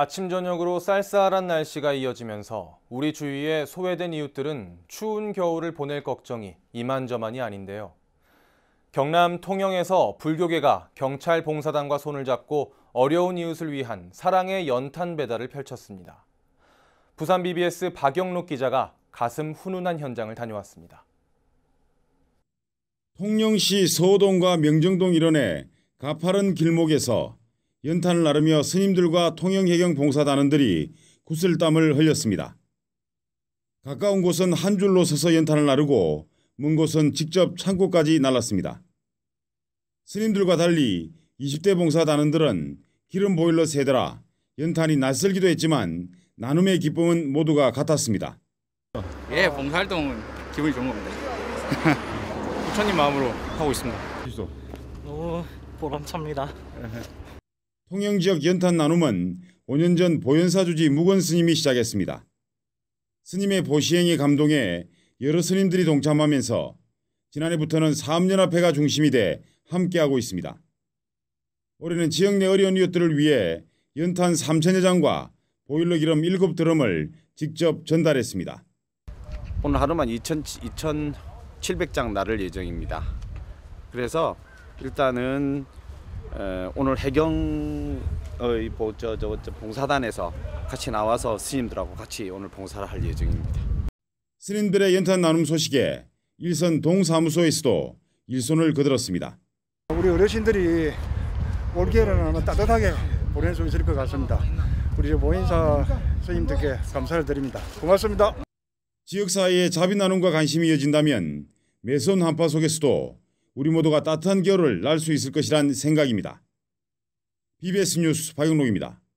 아침 저녁으로 쌀쌀한 날씨가 이어지면서 우리 주위의 소외된 이웃들은 추운 겨울을 보낼 걱정이 이만저만이 아닌데요. 경남 통영에서 불교계가 경찰 봉사단과 손을 잡고 어려운 이웃을 위한 사랑의 연탄 배달을 펼쳤습니다. 부산 BBS 박영록 기자가 가슴 훈훈한 현장을 다녀왔습니다. 통영시 서동과 명정동 일원의 가파른 길목에서 연탄을 나르며 스님들과 통영해경 봉사단원들이 구슬땀을 흘렸습니다. 가까운 곳은 한 줄로 서서 연탄을 나르고 먼 곳은 직접 창고까지 날랐습니다. 스님들과 달리 20대 봉사단원들은 기름 보일러 세대라 연탄이 낯설기도 했지만 나눔의 기쁨은 모두가 같았습니다. 예, 봉사활동 기분이 좋은 겁니다. 부처님 마음으로 하고 있습니다. 오, 보람찹니다. 통영지역 연탄 나눔은 5년 전 보현사 주지 무건 스님이 시작했습니다. 스님의 보시행에 감동해 여러 스님들이 동참하면서 지난해부터는 사업연합회가 중심이 돼 함께하고 있습니다. 올해는 지역 내 어려운 이웃들을 위해 연탄 3천여 장과 보일러 기름 7드럼을 직접 전달했습니다. 오늘 하루만 2천, 2,700장 나를 예정입니다. 그래서 일단은 오늘 해경의 뭐 저 저, 저, 봉사단에서 같이 나와서 스님들하고 같이 오늘 봉사를 할 예정입니다. 스님들의 연탄 나눔 소식에 일선 동사무소에서도 일손을 거들었습니다. 우리 어르신들이 올겨울에는 따뜻하게 보낼 수 있을 것 같습니다. 우리 모인사 스님들께 감사를 드립니다. 고맙습니다. 지역사회의 자비 나눔과 관심이 이어진다면 매선 한파 속에서도 우리 모두가 따뜻한 겨울을 날 수 있을 것이란 생각입니다. BBS 뉴스 박영록입니다.